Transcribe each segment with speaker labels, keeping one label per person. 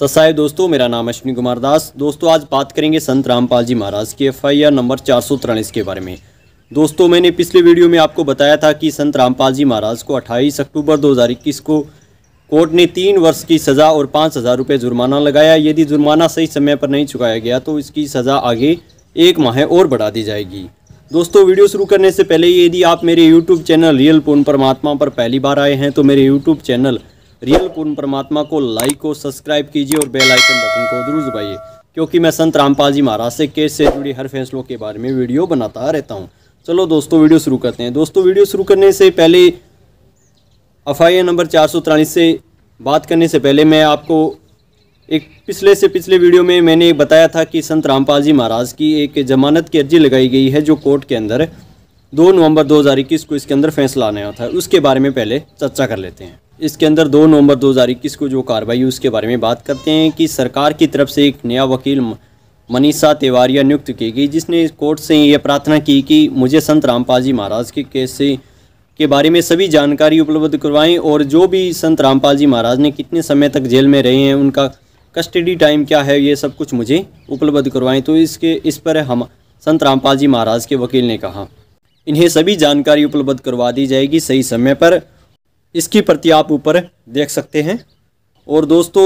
Speaker 1: ससाय दोस्तों मेरा नाम अश्विनी कुमार दास दोस्तों आज बात करेंगे संत रामपाल जी महाराज की एफ आई आर नंबर चार सौ तिरालीस के बारे में दोस्तों मैंने पिछले वीडियो में आपको बताया था कि संत रामपाल जी महाराज को अट्ठाईस अक्टूबर दो हज़ार इक्कीस को कोर्ट ने तीन वर्ष की सज़ा और पाँच हज़ार रुपये जुर्माना लगाया यदि जुर्माना सही समय पर नहीं चुकाया गया तो इसकी सज़ा आगे एक माह और बढ़ा दी जाएगी दोस्तों वीडियो शुरू करने से पहले यदि आप मेरे यूट्यूब चैनल रियल पूर्ण परमात्मा पर पहली बार आए हैं तो मेरे यूट्यूब चैनल रियल कुन परमात्मा को लाइक और सब्सक्राइब कीजिए और बेल आइकन बटन को जरूर दबाइए क्योंकि मैं संत रामपाल जी महाराज से केस से जुड़ी हर फैसलों के बारे में वीडियो बनाता रहता हूँ चलो दोस्तों वीडियो शुरू करते हैं दोस्तों वीडियो शुरू करने से पहले एफ नंबर चार से बात करने से पहले मैं आपको एक पिछले से पिछले वीडियो में मैंने बताया था कि संत रामपाल जी महाराज की एक जमानत की अर्जी लगाई गई है जो कोर्ट के अंदर दो नवंबर 2021 को इसके अंदर फैसला आने वाला था उसके बारे में पहले चर्चा कर लेते हैं इसके अंदर दो नवंबर दो हज़ार इक्कीस को जो कार्रवाई हुई उसके बारे में बात करते हैं कि सरकार की तरफ से एक नया वकील मनीषा तिवारिया नियुक्त की गई जिसने कोर्ट से यह प्रार्थना की कि मुझे संत रामपाल जी महाराज के केस से के बारे में सभी जानकारी उपलब्ध करवाएं और जो भी संत रामपाल जी महाराज ने कितने समय तक जेल में रहे हैं उनका कस्टडी टाइम क्या है ये सब कुछ मुझे उपलब्ध करवाएं तो इसके इस पर हम संत रामपाल जी महाराज के वकील ने कहा इन्हें सभी जानकारी उपलब्ध करवा दी जाएगी सही समय पर इसकी प्रति आप ऊपर देख सकते हैं और दोस्तों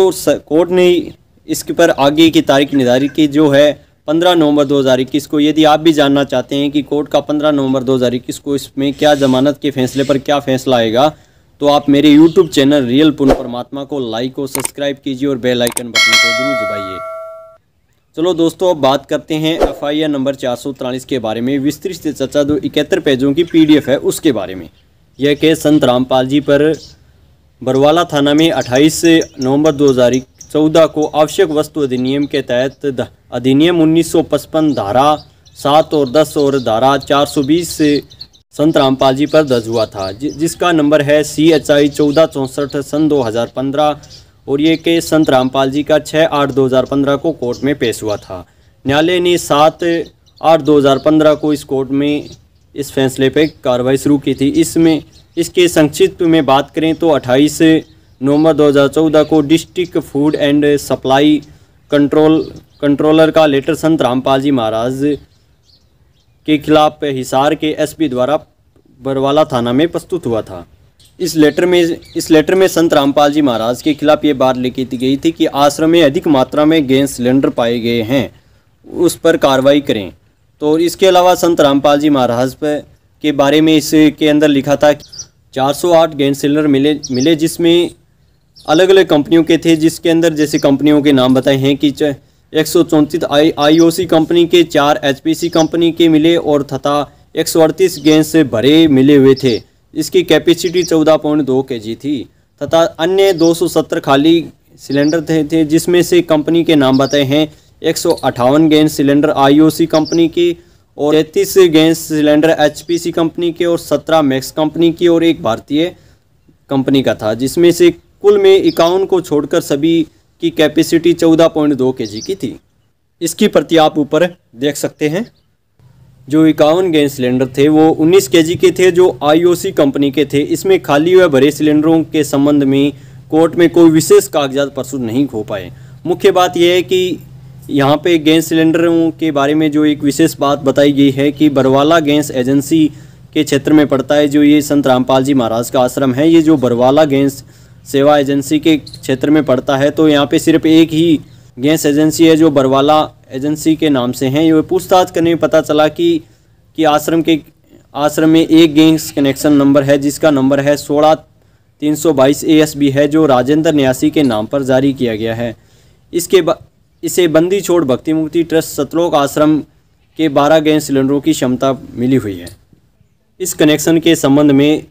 Speaker 1: कोर्ट ने इसके पर आगे की तारीख निर्धारित की जो है 15 नवंबर 2021 को यदि आप भी जानना चाहते हैं कि कोर्ट का 15 नवंबर 2021 को इसमें क्या जमानत के फैसले पर क्या फैसला आएगा तो आप मेरे यूट्यूब चैनल रियल पुन परमात्मा को लाइक और सब्सक्राइब कीजिए और बेल आइकन बटन को जरूर दबाइए चलो दोस्तों अब बात करते हैं एफ नंबर चार के बारे में विस्तृत से चर्चा जो इकहत्तर पेजों की पी है उसके बारे में यह केस संत रामपाल जी पर बरवाला थाना में 28 नवंबर 2014 को आवश्यक वस्तु अधिनियम के तहत अधिनियम 1955 धारा सात और दस और धारा 420 से संत रामपाल जी पर दर्ज हुआ था जि, जिसका नंबर है सी एच आई चौदह चौंसठ सन 2015 और ये केस संत रामपाल जी का 6 आठ 2015 को कोर्ट में पेश हुआ था न्यायालय ने सात आठ 2015 को इस कोर्ट में इस फैसले पर कार्रवाई शुरू की थी इसमें इसके संक्षिप्त में बात करें तो 28 नवंबर 2014 को district food and supply control controller का लेटर संत रामपाल जी महाराज के खिलाफ हिसार के एसपी द्वारा बरवाला थाना में प्रस्तुत हुआ था इस लेटर में इस लेटर में संत रामपाल जी महाराज के खिलाफ ये बात लिखी गई थी कि आश्रम में अधिक मात्रा में गैस सिलेंडर पाए गए हैं उस पर कार्रवाई करें तो इसके अलावा संत रामपाल जी महाराज पर के बारे में इसके अंदर लिखा था चार सौ आठ गैंड सिलेंडर मिले मिले जिसमें अलग अलग कंपनियों के थे जिसके अंदर जैसे कंपनियों के नाम बताए हैं कि एक सौ चौंतीस आई आई कंपनी के चार सी कंपनी के मिले और तथा एक सौ अड़तीस गैस से भरे मिले हुए थे इसकी कैपेसिटी चौदह पॉइंट दो के जी थी तथा अन्य दो सौ सत्तर खाली सिलेंडर थे, थे जिसमें से कंपनी के नाम बताए हैं एक गैस सिलेंडर आईओसी कंपनी की और तैतीस गैस सिलेंडर एचपीसी कंपनी के और सत्रह मैक्स कंपनी की और एक भारतीय कंपनी का था जिसमें से कुल में इक्यावन को छोड़कर सभी की कैपेसिटी चौदह पॉइंट दो के की थी इसकी प्रति आप ऊपर देख सकते हैं जो इक्यावन गैस सिलेंडर थे वो 19 के के थे जो आईओसी कंपनी के थे इसमें खाली हुए भरे सिलेंडरों के संबंध में कोर्ट में कोई विशेष कागजात प्रस्तुत नहीं हो पाए मुख्य बात यह है कि यहाँ पे गैस सिलेंडरों के बारे में जो एक विशेष बात बताई गई है कि बरवाला गैस एजेंसी के क्षेत्र में पड़ता है जो ये संत रामपाल जी महाराज का आश्रम है ये जो बरवाला गैस सेवा एजेंसी के क्षेत्र में पड़ता है तो यहाँ पे सिर्फ एक ही गैस एजेंसी है जो बरवाला एजेंसी के नाम से हैं ये पूछताछ करने में पता चला कि कि आश्रम के आश्रम में एक गैस कनेक्शन नंबर है जिसका नंबर है सोलह तीन सौ बाईस ए एस बी है जो राजेंद्र न्यासी के नाम पर जारी किया गया है इसके बाद इसे बंदी छोड़ भक्ति मुक्ति ट्रस्ट सतलोक आश्रम के 12 गैस सिलेंडरों की क्षमता मिली हुई है इस कनेक्शन के संबंध में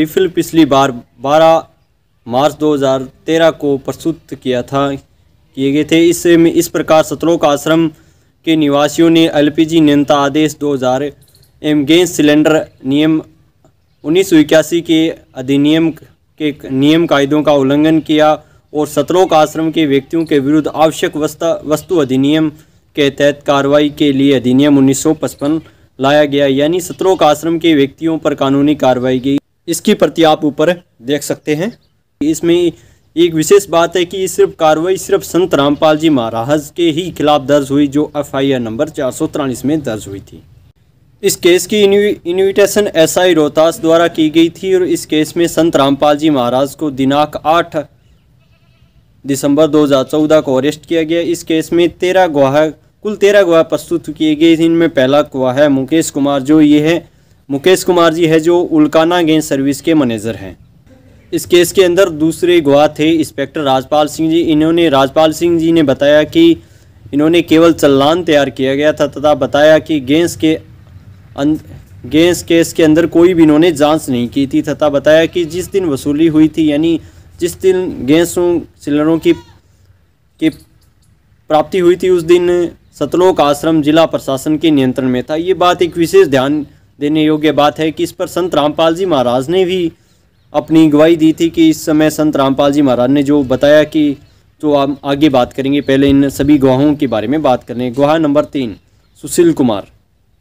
Speaker 1: रिफिल पिछली बार 12 मार्च 2013 को प्रस्तुत किया था किए गए थे में इस प्रकार सतलोक आश्रम के निवासियों ने एलपीजी नियंता आदेश 2000 एम गैस सिलेंडर नियम उन्नीस के अधिनियम के नियम कायदों का उल्लंघन किया और का आश्रम के व्यक्तियों के विरुद्ध आवश्यक वस्तु अधिनियम के तहत कार्रवाई के लिए अधिनियम 1955 लाया गया यानी सतलोक आश्रम के व्यक्तियों पर कानूनी कार्रवाई की इसकी प्रति आप ऊपर देख सकते हैं इसमें एक विशेष बात है कि सिर्फ कार्रवाई सिर्फ संत रामपाल जी महाराज के ही खिलाफ दर्ज हुई जो एफ नंबर चार में दर्ज हुई थी इस केस की इन्विटेशन एसआई रोहतास द्वारा की गई थी और इस केस में संत रामपाल जी महाराज को दिनांक आठ दिसंबर 2014 को अरेस्ट किया गया इस केस में तेरह गवाह कुल तेरह गवाह प्रस्तुत किए गए इनमें पहला गवाह है मुकेश कुमार जो ये है मुकेश कुमार जी है जो उल्काना गेंद सर्विस के मैनेजर हैं इस केस के अंदर दूसरे गवाह थे इंस्पेक्टर राजपाल सिंह जी इन्होंने राजपाल सिंह जी ने बताया कि इन्होंने केवल चलान तैयार किया गया था तथा बताया कि गेंस के अं, गेंस केस के अंदर कोई भी इन्होंने जांच नहीं की थी तथा बताया कि जिस दिन वसूली हुई थी यानी जिस दिन गैसों सिलेंडरों की की प्राप्ति हुई थी उस दिन सतलोक आश्रम जिला प्रशासन के नियंत्रण में था ये बात एक विशेष ध्यान देने योग्य बात है कि इस पर संत रामपाल जी महाराज ने भी अपनी गवाही दी थी कि इस समय संत रामपाल जी महाराज ने जो बताया कि तो आप आगे बात करेंगे पहले इन सभी गवाहों के बारे में बात करें गवाह नंबर तीन सुशील कुमार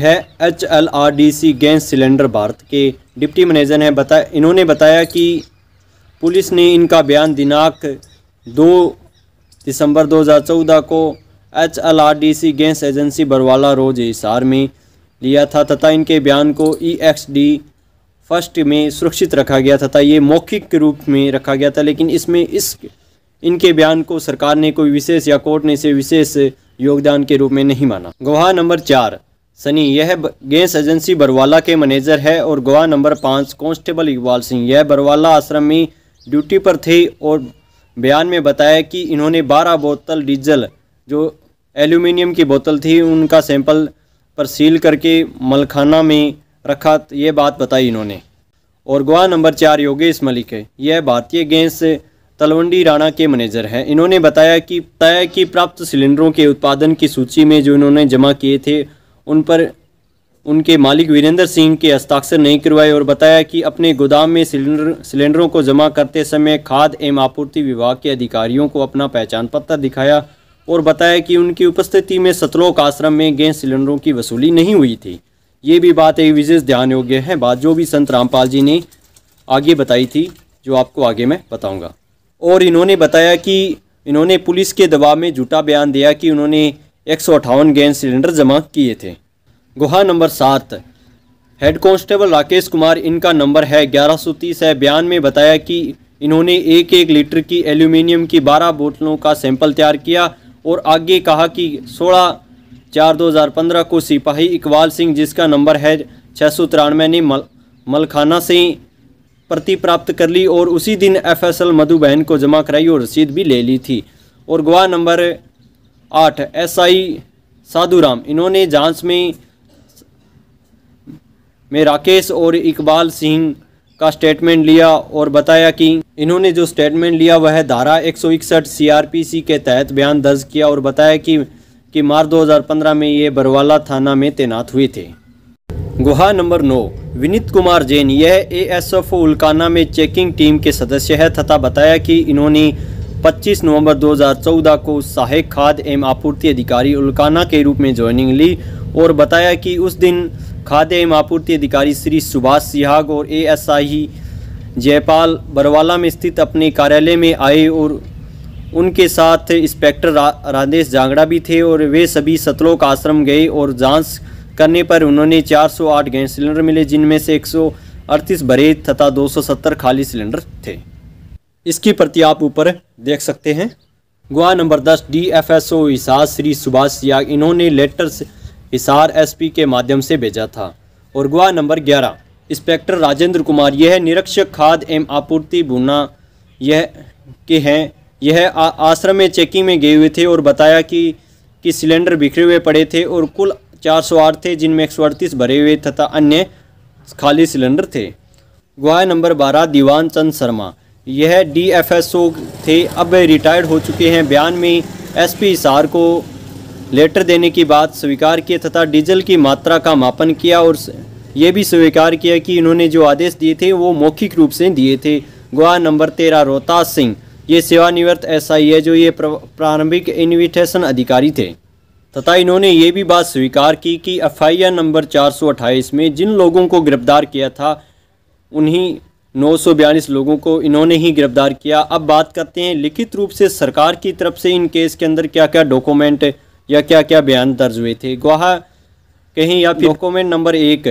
Speaker 1: है H L R D C gas cylinder Bharat के डिप्टी मैनेजर हैं बता इन्होंने बताया कि पुलिस ने इनका बयान दिनांक दो दिसंबर 2014 को H L R D C gas agency Barwala रोज हिसार में लिया था तथा इनके बयान को ई एक्स डी फर्स्ट में सुरक्षित रखा गया तथा ये मौखिक के रूप में रखा गया था लेकिन इसमें इस इनके बयान को सरकार ने कोई विशेष या कोर्ट ने इसे विशेष योगदान के रूप में नहीं माना गवाह नंबर चार सनी यह गैस एजेंसी बरवाला के मैनेजर है और गवाह नंबर पाँच कांस्टेबल इकबाल सिंह यह बरवाला आश्रम में ड्यूटी पर थे और बयान में बताया कि इन्होंने 12 बोतल डीजल जो एल्यूमिनियम की बोतल थी उनका सैंपल पर सील करके मलखाना में रखा ये बात बताई इन्होंने और गोवा नंबर चार योगेश मलिक है यह भारतीय गैस तलवंडी राणा के मैनेजर हैं इन्होंने बताया कि तय की प्राप्त सिलेंडरों के उत्पादन की सूची में जो इन्होंने जमा किए थे उन पर उनके मालिक वीरेंद्र सिंह के हस्ताक्षर नहीं करवाए और बताया कि अपने गोदाम में सिलेंडर सिलेंडरों को जमा करते समय खाद एवं आपूर्ति विभाग के अधिकारियों को अपना पहचान पत्र दिखाया और बताया कि उनकी उपस्थिति में सतलोक आश्रम में गैस सिलेंडरों की वसूली नहीं हुई थी ये भी बात एक विशेष ध्यान योग्य है बात जो भी संत रामपाल जी ने आगे बताई थी जो आपको आगे मैं बताऊँगा और इन्होंने बताया कि इन्होंने पुलिस के दबाव में झूठा बयान दिया कि उन्होंने एक गैस सिलेंडर जमा किए थे गुहा नंबर सात हेड कांस्टेबल राकेश कुमार इनका नंबर है ग्यारह सौ तीस है बयान में बताया कि इन्होंने एक एक लीटर की एल्यूमिनियम की बारह बोतलों का सैंपल तैयार किया और आगे कहा कि सोलह चार दो हज़ार पंद्रह को सिपाही इकबाल सिंह जिसका नंबर है छः सौ तिरानवे ने मल मलखाना से प्रति प्राप्त कर ली और उसी दिन एफएसएल मधु बहन को जमा कराई और रसीद भी ले ली थी और गवाह नंबर आठ एसआई साधुराम इन्होंने जांच में में राकेश और इकबाल सिंह का स्टेटमेंट लिया और बताया कि इन्होंने जो स्टेटमेंट लिया वह धारा एक सौ इकसठ सी के तहत बयान दर्ज किया और बताया कि कि मार्च 2015 में ये बरवाला थाना में तैनात हुए थे गुहा नंबर नौ विनीत कुमार जैन यह ए एस एफ उल्काना में चेकिंग टीम के सदस्य है तथा बताया कि इन्होंने 25 नवंबर 2014 को सहायक खाद एवं आपूर्ति अधिकारी उल्काना के रूप में ज्वाइनिंग ली और बताया कि उस दिन खाद्य एवं आपूर्ति अधिकारी श्री सुभाष सिहाग और एएसआई जयपाल बरवाला में स्थित अपने कार्यालय में आए और उनके साथ इंस्पेक्टर रा, राधेश जांगड़ा भी थे और वे सभी सतलोक आश्रम गए और जांच करने पर उन्होंने 408 गैस सिलेंडर मिले जिनमें से एक भरे तथा 270 खाली सिलेंडर थे इसकी प्रति आप ऊपर देख सकते हैं गुआ number 10 D F S O Shri Subhash याग इन्होंने लेटर हिसार एसपी के माध्यम से भेजा था और गुआ नंबर ग्यारह इंस्पेक्टर राजेंद्र कुमार यह निरीक्षक खाद एवं आपूर्ति बुना यह के हैं यह आश्रम में चेकिंग में गए हुए थे और बताया कि कि सिलेंडर बिखरे हुए पड़े थे और कुल चार सौ आठ थे जिनमें एक सौ अड़तीस भरे हुए तथा अन्य खाली सिलेंडर थे गुआ नंबर बारह दीवान चंद शर्मा यह डी एफ एस ओ थे अब रिटायर्ड हो चुके हैं बयान में एस पी को लेटर देने की बात स्वीकार किए तथा डीजल की मात्रा का मापन किया और ये भी स्वीकार किया कि इन्होंने जो आदेश दिए थे वो मौखिक रूप से दिए थे गोवा नंबर तेरह रोहताज सिंह ये सेवानिवृत्त एसआई है जो ये प्रारंभिक इन्विटेशन अधिकारी थे तथा इन्होंने ये भी बात स्वीकार की कि आर नंबर अट्ठाईस में जिन लोगों को गिरफ्तार किया था उन्हीं 942 लोगों को इन्होंने ही गिरफ्तार किया अब बात करते हैं लिखित रूप से सरकार की तरफ से इन केस के अंदर क्या क्या डॉक्यूमेंट या क्या क्या बयान दर्ज हुए थे गुहा कहीं या फिर डॉक्यूमेंट नंबर एक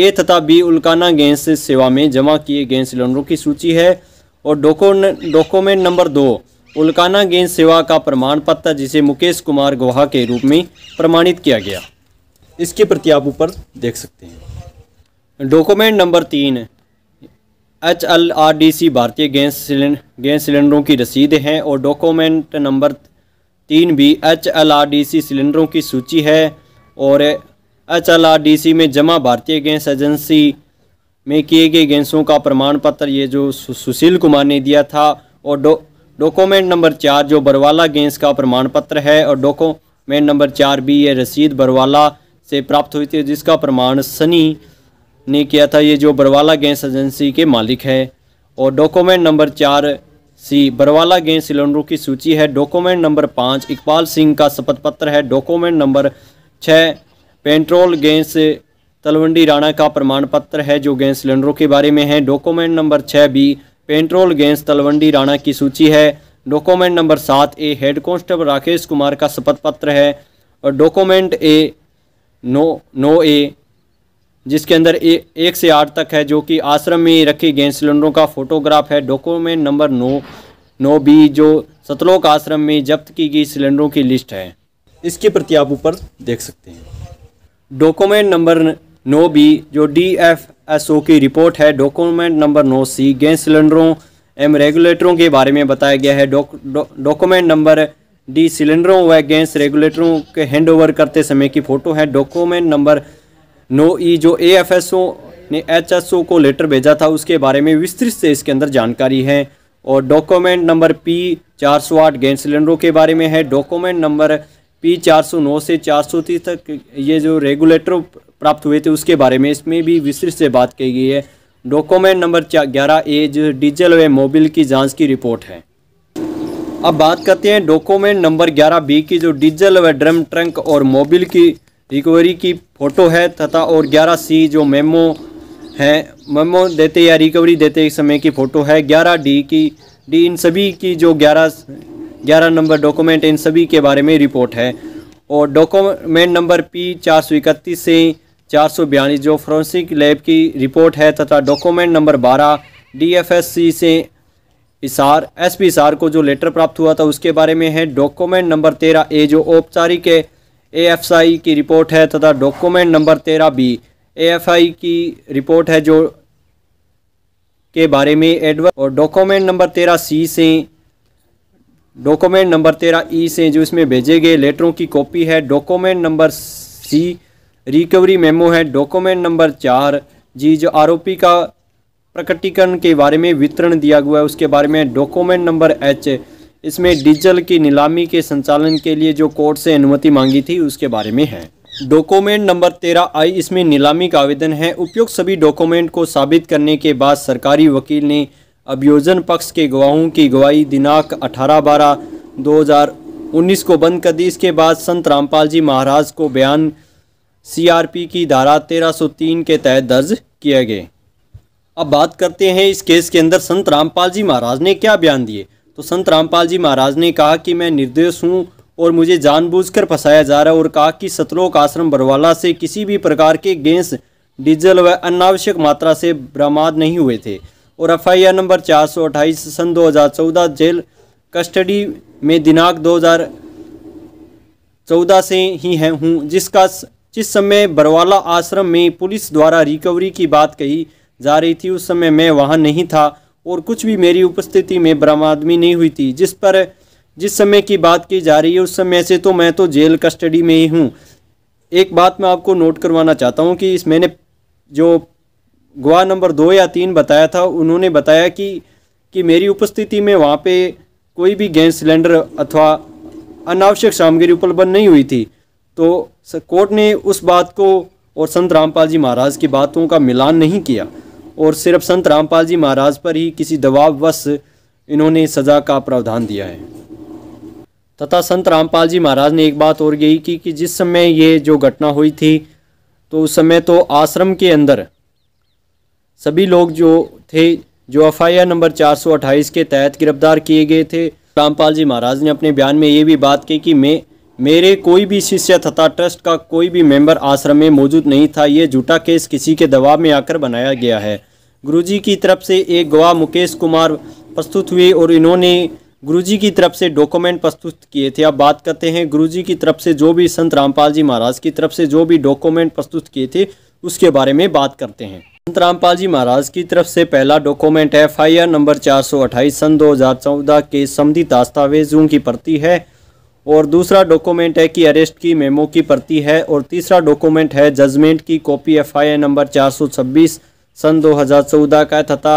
Speaker 1: ए तथा बी उल्काना गैस सेवा में जमा किए गए सिलेंडरों की सूची है और डॉक्यूमेंट नंबर दो उल्काना गैस सेवा का प्रमाण पत्र जिसे मुकेश कुमार गोहा के रूप में प्रमाणित किया गया इसके प्रति आप ऊपर देख सकते हैं डॉक्यूमेंट नंबर तीन H L R D C भारतीय गैस सिलेंडरों की रसीद है और डॉक्यूमेंट नंबर तीन B H L R D C सिलेंडरों की सूची है और H L R D C में जमा भारतीय गैस एजेंसी में किए गए गैसों का प्रमाण पत्र ये जो सुशील कुमार ने दिया था और डो डॉक्यूमेंट नंबर चार जो बरवाला गैस का प्रमाण पत्र है और डॉक्यूमेंट नंबर चार बी ये रसीद बरवाला से प्राप्त हुई थी जिसका प्रमाण सनी ने किया था ये जो बरवाला गैस एजेंसी के मालिक है और डॉक्यूमेंट नंबर चार सी बरवाला गैस सिलेंडरों की सूची है डॉक्यूमेंट नंबर पाँच इकबाल सिंह का शपथ पत्र है डॉक्यूमेंट नंबर छः पेंट्रोल गैस तलवंडी राणा का प्रमाण पत्र है जो गैस सिलेंडरों के बारे में है डॉक्यूमेंट नंबर छः B petrol gas Talwandi Rana की सूची है डॉक्यूमेंट नंबर सात A head constable Rakesh Kumar का शपथ पत्र है और document A no no A जिसके अंदर ए, एक से आठ तक है जो कि आश्रम में रखे गैस सिलेंडरों का फोटोग्राफ है डॉक्यूमेंट नंबर नौ नौ बी जो सतलोक आश्रम में जब्त की गई सिलेंडरों की लिस्ट है इसकी प्रति आप ऊपर देख सकते हैं डॉक्यूमेंट नंबर नौ बी जो डी एफ एस ओ की रिपोर्ट है डॉक्यूमेंट नंबर नौ सी गैस सिलेंडरों एवं रेगुलेटरों के बारे में बताया गया है डॉक्यूमेंट नंबर डी सिलेंडरों व गैस रेगुलेटरों के हैंडओवर करते समय की फ़ोटो है डॉक्यूमेंट नंबर नो ई जो ए एफ एस ओ ने एच एस ओ को लेटर भेजा था उसके बारे में विस्तृत से इसके अंदर जानकारी है और डॉक्यूमेंट नंबर पी चार सौ आठ गैस सिलेंडरों के बारे में है डॉक्यूमेंट नंबर पी चार सौ नौ से चार सौ तीस तक ये जो रेगुलेटर प्राप्त हुए थे उसके बारे में इसमें भी विस्तृत से बात की गई है डॉक्यूमेंट नंबर ग्यारह ए जो डीजल व मोबिल की जांच की रिपोर्ट है अब बात करते हैं डॉक्यूमेंट नंबर ग्यारह बी की जो डीजल व ड्रम ट्रंक और मोबिल की रिकवरी की फ़ोटो है तथा और ग्यारह सी जो मेमो है मेमो देते या रिकवरी देते समय की फ़ोटो है ग्यारह डी की डी इन सभी की जो ग्यारह ग्यारह नंबर डॉक्यूमेंट इन सभी के बारे में रिपोर्ट है और डॉक्यूमेंट नंबर पी चार सौ इकतीस से चार सौ बयालीस जो फोरेंसिक लैब की रिपोर्ट है तथा डॉक्यूमेंट नंबर बारह डी एफ एस सी से इसार एस पी इसार को जो लेटर प्राप्त हुआ था उसके बारे में है डॉक्यूमेंट नंबर तेरह ए जो औपचारिक है एएफआई की रिपोर्ट है तथा डॉक्यूमेंट नंबर तेरह बी एएफआई की रिपोर्ट है जो के बारे में एडवर्स और डॉक्यूमेंट नंबर तेरह सी से डॉक्यूमेंट नंबर तेरह ई e से जो इसमें भेजे गए लेटरों की कॉपी है document number C recovery memo है डॉक्यूमेंट नंबर चार जी जो आरोपी का प्रकटीकरण के बारे में वितरण दिया हुआ है उसके बारे में डॉक्यूमेंट नंबर एच इसमें डीजल की नीलामी के संचालन के लिए जो कोर्ट से अनुमति मांगी थी उसके बारे में है डॉक्यूमेंट नंबर तेरह आई इसमें नीलामी का आवेदन है उपयुक्त सभी डॉक्यूमेंट को साबित करने के बाद सरकारी वकील ने अभियोजन पक्ष के गवाहों की गवाही दिनांक अठारह बारह 2019 को बंद कर दी इसके बाद संत रामपाल जी महाराज को बयान सीआरपी की धारा 1303 के तहत दर्ज किए गए अब बात करते हैं इस केस के अंदर संत रामपाल जी महाराज ने क्या बयान दिए तो संत रामपाल जी महाराज ने कहा कि मैं निर्दोष हूँ और मुझे जानबूझकर फंसाया जा रहा है और कहा कि सतलोक आश्रम बरवाला से किसी भी प्रकार के गैस डीजल व अनावश्यक मात्रा से बरामद नहीं हुए थे और एफ नंबर 428 सन दो जेल कस्टडी में दिनांक चौदह से ही है हूँ जिसका जिस समय बरवाला आश्रम में पुलिस द्वारा रिकवरी की बात कही जा रही थी उस समय मैं वहाँ नहीं था और कुछ भी मेरी उपस्थिति में बरामदगी नहीं हुई थी जिस पर जिस समय की बात की जा रही है उस समय से तो मैं तो जेल कस्टडी में ही हूँ एक बात मैं आपको नोट करवाना चाहता हूँ कि इस मैंने जो गवाह नंबर दो या तीन बताया था उन्होंने बताया कि कि मेरी उपस्थिति में वहाँ पे कोई भी गैस सिलेंडर अथवा अनावश्यक सामग्री उपलब्ध नहीं हुई थी तो कोर्ट ने उस बात को और संत रामपाल जी महाराज की बातों का मिलान नहीं किया और सिर्फ संत रामपाल जी महाराज पर ही किसी दबाववश इन्होंने सज़ा का प्रावधान दिया है तथा संत रामपाल जी महाराज ने एक बात और यही की कि जिस समय ये जो घटना हुई थी तो उस समय तो आश्रम के अंदर सभी लोग जो थे जो एफ नंबर 428 के तहत गिरफ्तार किए गए थे रामपाल जी महाराज ने अपने बयान में ये भी बात की कि मैं मेरे कोई भी शिष्य तथा ट्रस्ट का कोई भी मेंबर आश्रम में मौजूद नहीं था ये झूठा केस किसी के दबाव में आकर बनाया गया है गुरुजी की तरफ से एक गवाह मुकेश कुमार प्रस्तुत हुए और इन्होंने गुरुजी की तरफ से डॉक्यूमेंट प्रस्तुत किए थे अब बात करते हैं गुरुजी की तरफ से जो भी संत रामपाल जी महाराज की तरफ से जो भी डॉक्यूमेंट प्रस्तुत किए थे उसके बारे में बात करते हैं संत रामपाल जी महाराज की तरफ से पहला document F I R number चार सन 2014 के संबंधित दस्तावेजों की प्रति है और दूसरा डॉक्यूमेंट है कि अरेस्ट की मेमो की प्रति है और तीसरा डॉक्यूमेंट है जजमेंट की कॉपी एफआईआर नंबर 426 सन 2014 का तथा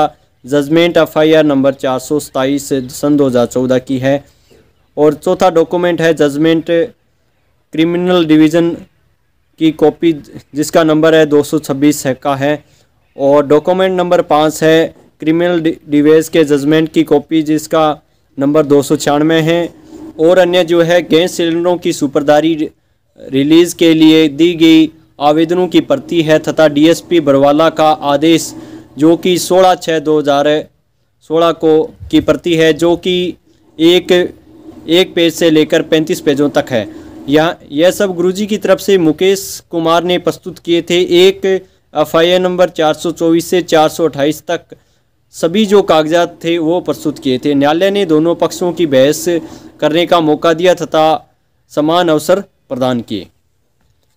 Speaker 1: जजमेंट एफआईआर नंबर चार सन दो की है और चौथा डॉक्यूमेंट है जजमेंट क्रिमिनल डिवीज़न की कॉपी जिसका नंबर है 226 है का है और डॉक्यूमेंट नंबर पाँच है क्रिमिनल डिवेज के जजमेंट की कॉपी जिसका नंबर दो है और अन्य जो है गैस सिलेंडरों की सुपरदारी रिलीज़ के लिए दी गई आवेदनों की प्रति है तथा डीएसपी बरवाला का आदेश जो कि 16 छः 2016 को की प्रति है जो कि एक एक पेज से लेकर 35 पेजों तक है यह यह सब गुरुजी की तरफ से मुकेश कुमार ने प्रस्तुत किए थे एक एफ आई नंबर 424 से 428 तक सभी जो कागजात थे वो प्रस्तुत किए थे न्यायालय ने दोनों पक्षों की बहस करने का मौका दिया तथा समान अवसर प्रदान किए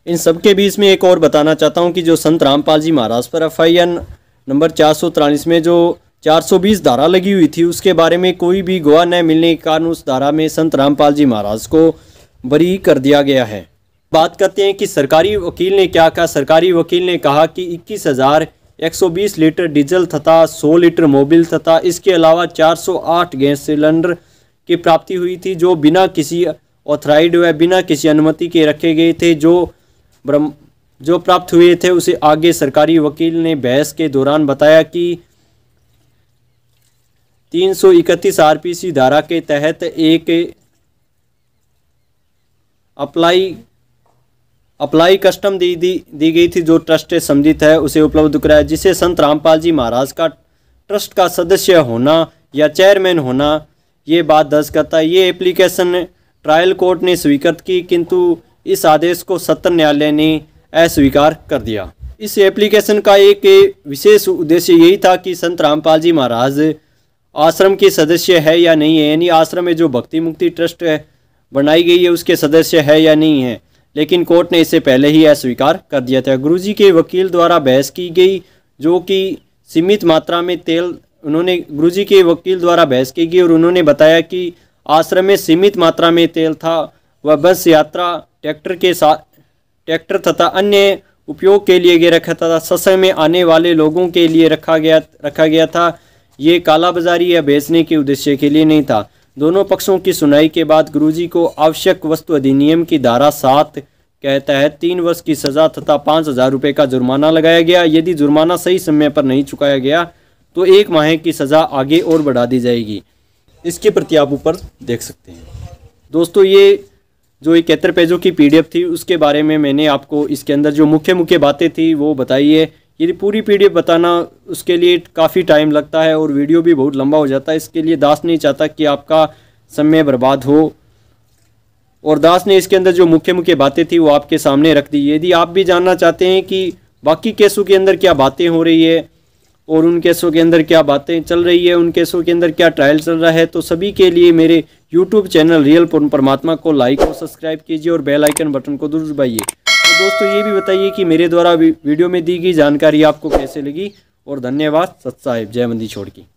Speaker 1: इन सबके बीच में एक और बताना चाहता हूँ कि जो संत रामपाल जी महाराज पर एफ आई नंबर चार में जो 420 धारा लगी हुई थी उसके बारे में कोई भी गवाह न मिलने के कारण उस धारा में संत रामपाल जी महाराज को बरी कर दिया गया है बात करते हैं कि सरकारी वकील ने क्या कहा सरकारी वकील ने कहा कि इक्कीस हज़ार 120 लीटर डीजल तथा 100 लीटर मोबिल तथा इसके अलावा 408 गैस सिलेंडर की प्राप्ति हुई थी जो बिना किसी ऑथराइड व बिना किसी अनुमति के रखे गए थे जो ब्रह्म जो प्राप्त हुए थे उसे आगे सरकारी वकील ने बहस के दौरान बताया कि 331 आरपीसी धारा के तहत एक अप्लाई अप्लाई कस्टम दी दी दी गई थी जो ट्रस्ट समझित है उसे उपलब्ध कराया जिसे संत रामपाल जी महाराज का ट्रस्ट का सदस्य होना या चेयरमैन होना ये बात दर्ज करता है ये एप्लीकेशन ट्रायल कोर्ट ने स्वीकृत की किंतु इस आदेश को सत्र न्यायालय ने अस्वीकार कर दिया इस एप्लीकेशन का एक विशेष उद्देश्य यही था कि संत रामपाल जी महाराज आश्रम के सदस्य है या नहीं है यानी आश्रम में जो भक्ति मुक्ति ट्रस्ट बनाई गई है उसके सदस्य है या नहीं है लेकिन कोर्ट ने इससे पहले ही अस्वीकार कर दिया था गुरुजी के वकील द्वारा बहस की गई जो कि सीमित मात्रा में तेल उन्होंने गुरुजी के वकील द्वारा बहस की गई और उन्होंने बताया कि आश्रम में सीमित मात्रा में तेल था वह बस यात्रा ट्रैक्टर के साथ ट्रैक्टर तथा अन्य उपयोग के लिए गया रखा था ससर में आने वाले लोगों के लिए रखा गया रखा गया था ये कालाबाजारी या बेचने के उद्देश्य के लिए नहीं था दोनों पक्षों की सुनाई के बाद गुरुजी को आवश्यक वस्तु अधिनियम की धारा सात के तहत तीन वर्ष की सजा तथा पाँच हजार रुपये का जुर्माना लगाया गया यदि जुर्माना सही समय पर नहीं चुकाया गया तो एक माह की सज़ा आगे और बढ़ा दी जाएगी इसके प्रति आप ऊपर देख सकते हैं दोस्तों ये जो इकहत्तर पेजों की पीडीएफ थी उसके बारे में मैंने आपको इसके अंदर जो मुख्य मुख्य बातें थी वो बताई है यदि पूरी पीडीएफ बताना उसके लिए काफ़ी टाइम लगता है और वीडियो भी बहुत लंबा हो जाता है इसके लिए दास नहीं चाहता कि आपका समय बर्बाद हो और दास ने इसके अंदर जो मुख्य मुख्य बातें थी वो आपके सामने रख दी यदि आप भी जानना चाहते हैं कि बाकी केसों के अंदर क्या बातें हो रही है और उन केसों के अंदर क्या बातें चल रही है उन केसों के अंदर क्या ट्रायल चल रहा है तो सभी के लिए मेरे यूट्यूब चैनल रियल परमात्मा को लाइक और सब्सक्राइब कीजिए और बेल आइकन बटन को दूर दबाइए दोस्तों ये भी बताइए कि मेरे द्वारा वीडियो में दी गई जानकारी आपको कैसे लगी और धन्यवाद सत्साहिब जय मंदी छोड़ की